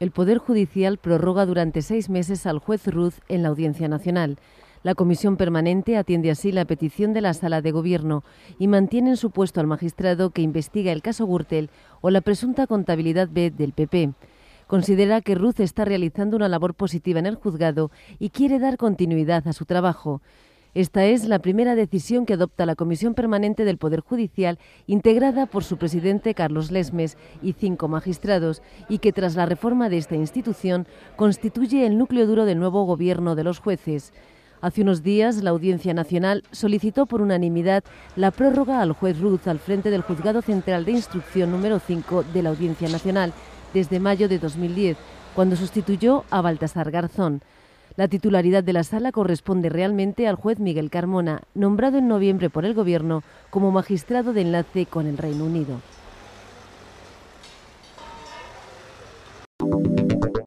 el Poder Judicial prorroga durante seis meses al juez Ruz en la Audiencia Nacional. La comisión permanente atiende así la petición de la sala de gobierno y mantiene en su puesto al magistrado que investiga el caso Gürtel o la presunta contabilidad B del PP. Considera que Ruz está realizando una labor positiva en el juzgado y quiere dar continuidad a su trabajo. Esta es la primera decisión que adopta la Comisión Permanente del Poder Judicial, integrada por su presidente Carlos Lesmes y cinco magistrados, y que tras la reforma de esta institución constituye el núcleo duro del nuevo gobierno de los jueces. Hace unos días, la Audiencia Nacional solicitó por unanimidad la prórroga al juez Ruz al frente del Juzgado Central de Instrucción número 5 de la Audiencia Nacional desde mayo de 2010, cuando sustituyó a Baltasar Garzón. La titularidad de la sala corresponde realmente al juez Miguel Carmona, nombrado en noviembre por el Gobierno como magistrado de enlace con el Reino Unido.